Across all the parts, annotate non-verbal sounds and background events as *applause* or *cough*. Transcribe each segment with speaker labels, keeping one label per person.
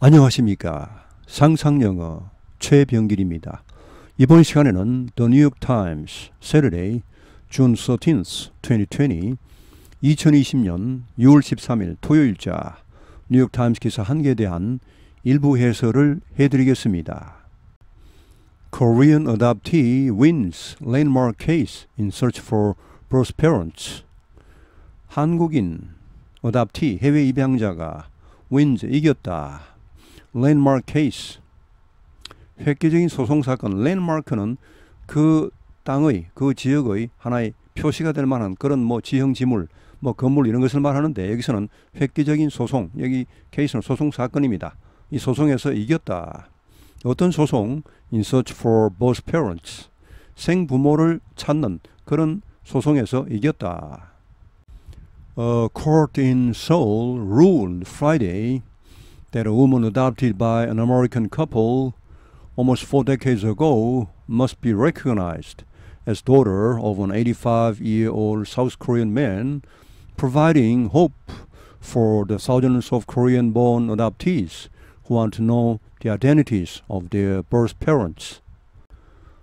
Speaker 1: 안녕하십니까. 상상영어 최병길입니다. 이번 시간에는 The New York Times, Saturday, June 13th, 2020, 2020년 6월 13일 토요일자 뉴욕 타임스 기사 한 개에 대한 일부 해설을 해드리겠습니다. Korean adoptee wins landmark case in search for birth parents. 한국인 adoptee 해외 입양자가 wins 이겼다. Landmark Case. 획기적인 소송 사건 l a n d m a r k 는그 땅의 그 지역의 하나의 표시가 될 만한 그런 뭐 지형 지물 뭐 건물 이런 것을 말하는데 여기서는 획기적인 소송 여기 케이스는 소송 사건입니다. 이 소송에서 이겼다. 어떤 소송? In search for both parents. 생부모를 찾는 그런 소송에서 이겼다. A court in Seoul ruled Friday that a woman adopted by an American couple almost four decades ago must be recognized as daughter of an 85-year-old South Korean man, providing hope for the thousands of Korean-born adoptees who want to know the identities of their birth parents.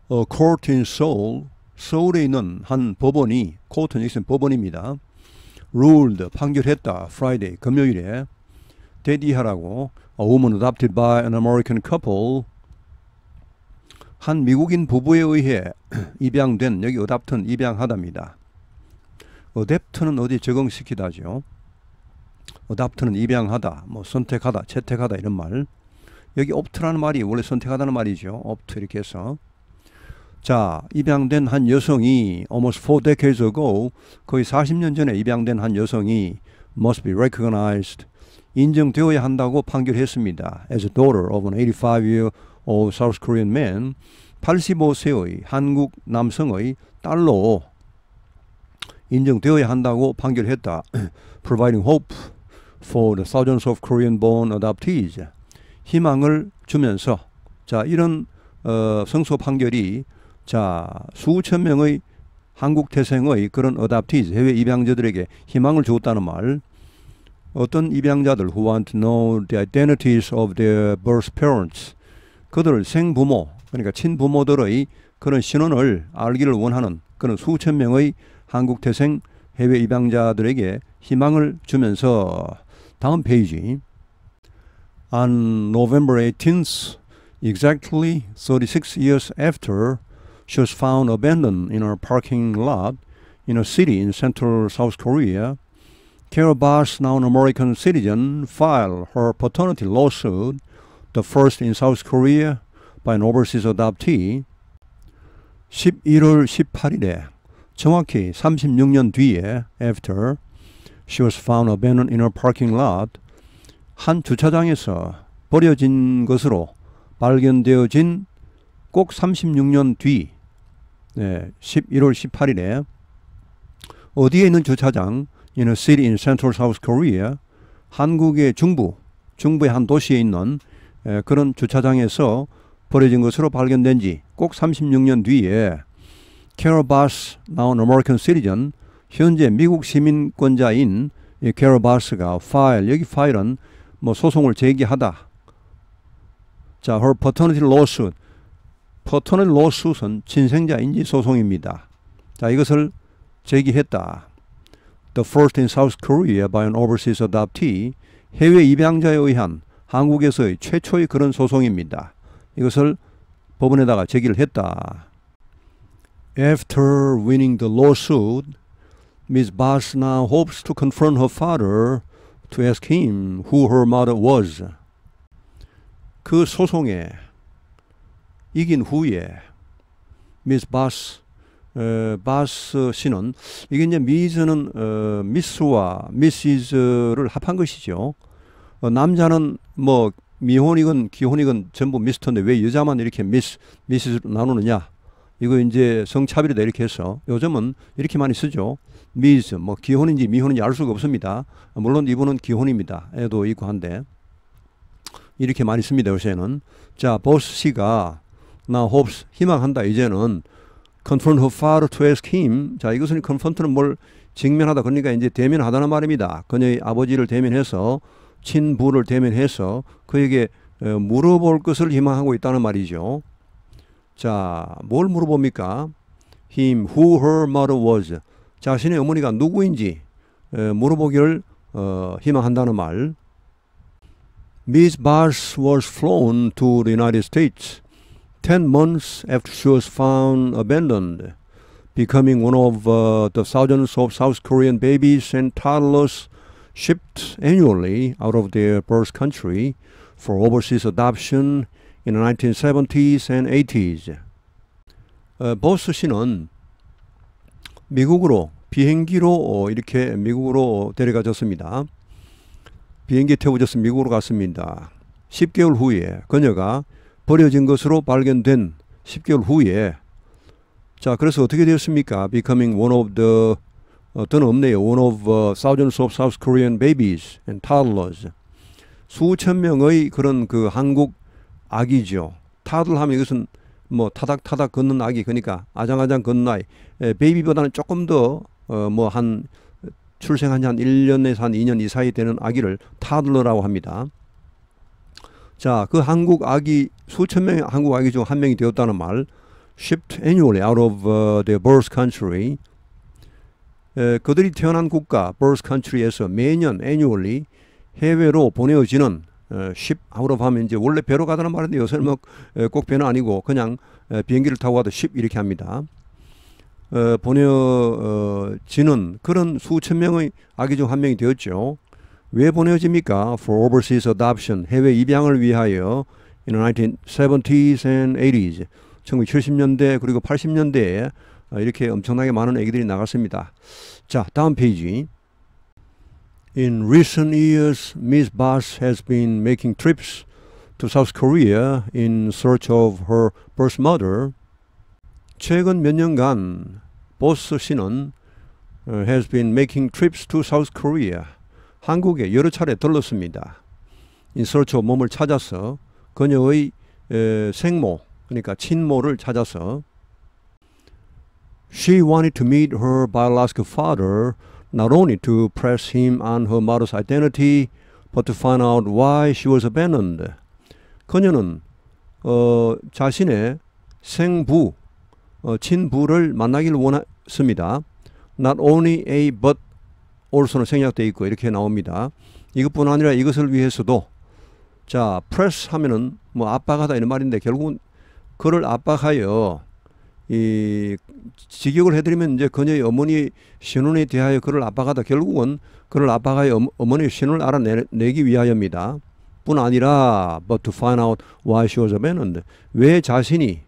Speaker 1: A court in Seoul, 서울에 있는 한 법원이, 코트는 법원입니다. ruled, 판결했다, Friday, 금요일에 데디하라고 A woman adopted by an American couple 한 미국인 부부에 의해 *clears throat* 입양된 여기 어답트는 입양하답니다. 어댑트는 어디 적응시키다죠. 어답트는 입양하다, 뭐 선택하다, 채택하다 이런 말. 여기 옵트라는 말이 원래 선택하다는 말이죠. 옵트 이렇게 해서. 자, 입양된 한 여성이 almost four decades ago 거의 40년 전에 입양된 한 여성이 must be recognized 인정되어야 한다고 판결했습니다. As a daughter of an 85-year-old South Korean man, 85세의 한국 남성의 딸로 인정되어야 한다고 판결했다. Providing hope for the thousands of Korean-born adoptees. 희망을 주면서 자 이런 어, 성소 판결이 자 수천 명의 한국 태생의 그런 어답티즈 해외 입양자들에게 희망을 주었다는 말 어떤 입양자들 who want to know the identities of their birth parents 그들 생부모 그러니까 친부모들의 그런 신원을 알기를 원하는 그런 수천 명의 한국 태생 해외 입양자들에게 희망을 주면서 다음 페이지 On November 18th, exactly 36 years after she was found abandoned in a parking lot in a city in central South Korea, Kiribati, now an American citizen, filed her paternity lawsuit, the first in South Korea by an overseas adoptee. 11월 18일에 정확히 36년 뒤에 after she was found abandoned in a parking lot 한 주차장에서 버려진 것으로 발견되어진 꼭 36년 뒤 네, 11월 18일에 어디에 있는 주차장 in a city in central South Korea, 한국의 중부, 중부의 한 도시에 있는 에, 그런 주차장에서 버려진 것으로 발견된 지 꼭 36년 뒤에 케어바스 나온 American Citizen 현재 미국 시민권자인 케어바스가 파일 여기 파일은 뭐 소송을 제기하다 자, her paternity lawsuit paternity lawsuit은 친생자 인지 소송입니다 자 이것을 제기했다 The First in South Korea by an Overseas Adoptee 해외 입양자에 의한 한국에서의 최초의 그런 소송입니다. 이것을 법원에다가 제기를 했다. After winning the lawsuit, Ms. Bass now hopes to confront her father to ask him who her mother was. 그 소송에 이긴 후에 Ms. Bass 에, 바스 씨는 이게 이제 미즈는 어, 미스와 미시즈를 합한 것이죠. 어, 남자는 뭐 미혼이건 기혼이건 전부 미스터인데 왜 여자만 이렇게 미스 미시즈로 나누느냐? 이거 이제 성차별이다 이렇게 해서 요즘은 이렇게 많이 쓰죠. 미즈 뭐 기혼인지 미혼인지 알 수가 없습니다. 물론 이분은 기혼입니다. 애도 있고 한데 이렇게 많이 씁니다 요새는. 자 보스 씨가 나 홉스 희망한다 이제는 컨프론호파로 투에스킴. 자, 이것은 컨프론트는 뭘 직면하다. 그러니까 이제 대면하다는 말입니다. 그녀의 아버지를 대면해서 친부를 대면해서 그에게 어, 물어볼 것을 희망하고 있다는 말이죠. 자, 뭘 물어봅니까? him who her mother was. 자신의 어머니가 누구인지 어, 물어보기를 어, 희망한다는 말. Miss Bars was flown to the United States. 10 months after she was found abandoned, becoming one of uh, the thousands of South Korean babies and toddlers shipped annually out of their birth country for overseas adoption in the 1970s and 80s. 어, 버스 씨는 미국으로 비행기로 이렇게 미국으로 데려가졌습니다. 비행기 태워져서 미국으로 갔습니다. 10개월 후에 그녀가 버려진 것으로 발견된 10개월 후에 자 그래서 어떻게 되었습니까? Becoming one of the 어떤 없네요. One of uh, thousands of South Korean babies and toddlers. 수천 명의 그런 그 한국 아기죠. 타들 하면 이것은 뭐 타닥타닥 걷는 아기 그러니까 아장아장 걷는 아이. 에, 예, 베이비보다는 조금 더 어, 뭐한 출생한 지한 1년에서 한 2년 이 사이 되는 아기를 타들러라고 합니다. 자, 그 한국 아기 수천 명의 한국 아기 중 한 명이 되었다는 말 shipped annually out of uh, their birth country 에, 그들이 태어난 국가 birth country에서 매년 annually 해외로 보내어지는 에, ship out of 하면 이제 원래 배로 가다는 말인데 요새는 뭐, 꼭 배는 아니고 그냥 에, 비행기를 타고 가도 ship 이렇게 합니다. 어, 보내어지는 그런 수천 명의 아기 중 한 명이 되었죠. 왜 보내어집니까? For overseas adoption, 해외 입양을 위하여 in the 1970s and 80s 1970년대 그리고 80년대에 이렇게 엄청나게 많은 애기들이 나갔습니다. 자 다음 페이지 In recent years, Miss Bass has been making trips to South Korea in search of her birth mother. 최근 몇 년간 보스 씨는 has been making trips to South Korea. 한국에 여러 차례 들렀습니다. in search of 몸을 찾아서 그녀의 에, 생모 그러니까 친모를 찾아서 She wanted to meet her biological father not only to press him on her mother's identity but to find out why she was abandoned. 그녀는 어, 자신의 생부 어, 친부를 만나길 원했습니다. Not only a but also는 생략되어 있고 이렇게 나옵니다. 이것뿐 아니라 이것을 위해서도 자, 프레스 하면은 뭐 압박하다 이런 말인데 결국은 그를 압박하여 이 직역을 해드리면 이제 그녀의 어머니 신혼에 대하여 그를 압박하다 결국은 그를 압박하여 어머니의 신혼을 알아내기 위하여입니다. 뿐 아니라 but to find out why she was abandoned 왜 자신이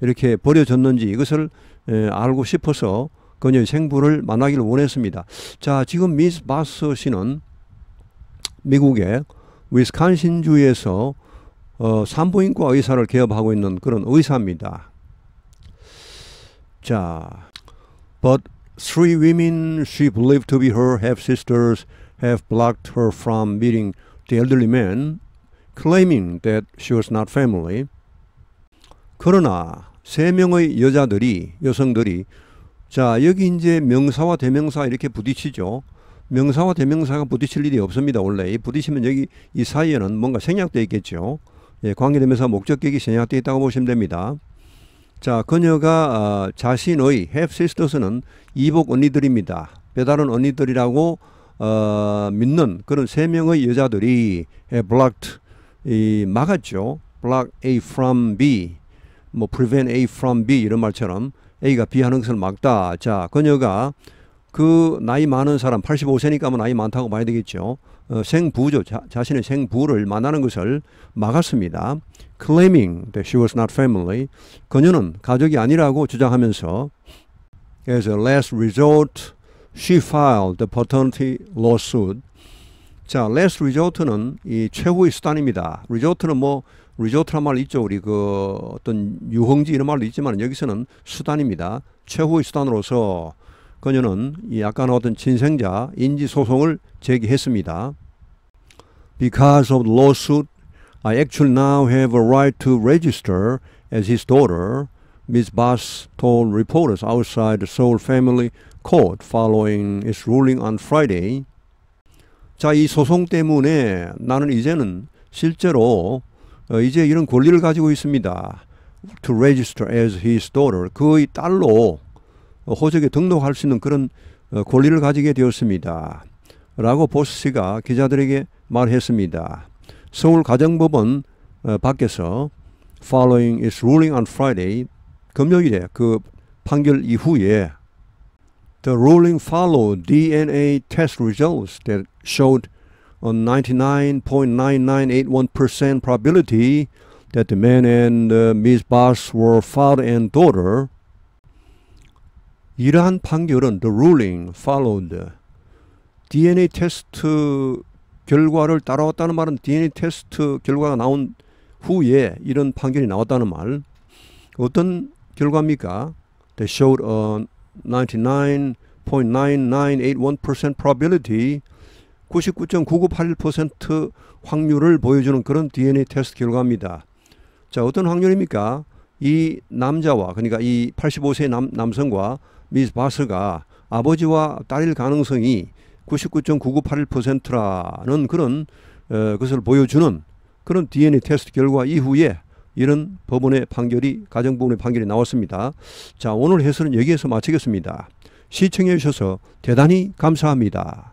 Speaker 1: 이렇게 버려졌는지 이것을 에, 알고 싶어서 그녀의 생부를 만나기를 원했습니다. 자 지금 미스 바스 씨는 미국의 위스콘신주에서 어, 산부인과 의사를 개업하고 있는 그런 의사입니다. 자, but three women she believed to be her half sisters have blocked her from meeting the elderly man, claiming that she was not family. 그러나 세 명의 여자들이 여성들이 자 여기 이제 명사와 대명사 이렇게 부딪히죠. 명사와 대명사가 부딪힐 일이 없습니다. 원래 부딪히면 여기 이 사이에는 뭔가 생략되어 있겠죠. 예, 관계대명사 목적격이 생략되어 있다고 보시면 됩니다. 자, 그녀가 어, 자신의 have sisters는 이복 언니들입니다. 배달은 언니들이라고 어, 믿는 그런 세 명의 여자들이 blocked 이, 막았죠. block A from B, 뭐 prevent A from B 이런 말처럼 A가 B 하는 것을 막다. 자, 그녀가 그 나이 많은 사람 85세니까 뭐 나이 많다고 봐야 되겠죠. 어, 생부죠. 자, 자신의 생부를 만나는 것을 막았습니다. claiming that she was not family. 그녀는 가족이 아니라고 주장하면서 as a last resort she filed the paternity lawsuit. 자, last resort는 이 최후의 수단입니다. resort는 뭐 리조트란 말 있죠. 우리 그 어떤 유흥지 이런 말도 있지만 여기서는 수단입니다. 최후의 수단으로서 그녀는 약간 어떤 친생자 인지 소송을 제기했습니다. Because of the lawsuit, I actually now have a right to register as his daughter. Ms. Bass told reporters outside the Seoul Family Court following its ruling on Friday. 자, 이 소송 때문에 나는 이제는 실제로 어, 이제 이런 권리를 가지고 있습니다. To register as his daughter, 그의 딸로 호적에 등록할 수 있는 그런 권리를 가지게 되었습니다. 라고 보스 씨가 기자들에게 말했습니다. 서울 가정법원 밖에서 following its ruling on Friday 금요일에 그 판결 이후에 the ruling followed DNA test results that showed a 99.9981% probability that the man and Ms. Boss were father and daughter 이러한 판결은 the ruling followed DNA 테스트 결과를 따라왔다는 말은 DNA 테스트 결과가 나온 후에 이런 판결이 나왔다는 말. 어떤 결과입니까? They showed a 99.9981% probability 99.9981% 확률을 보여주는 그런 DNA 테스트 결과입니다. 자, 어떤 확률입니까? 이 남자와 그러니까 이 85세 남, 남성과 미스 바스가 아버지와 딸일 가능성이 99.998%라는 그런 어, 것을 보여주는 그런 DNA 테스트 결과 이후에 이런 법원의 판결이 가정법원의 판결이 나왔습니다. 자 오늘 해설은 여기에서 마치겠습니다. 시청해 주셔서 대단히 감사합니다.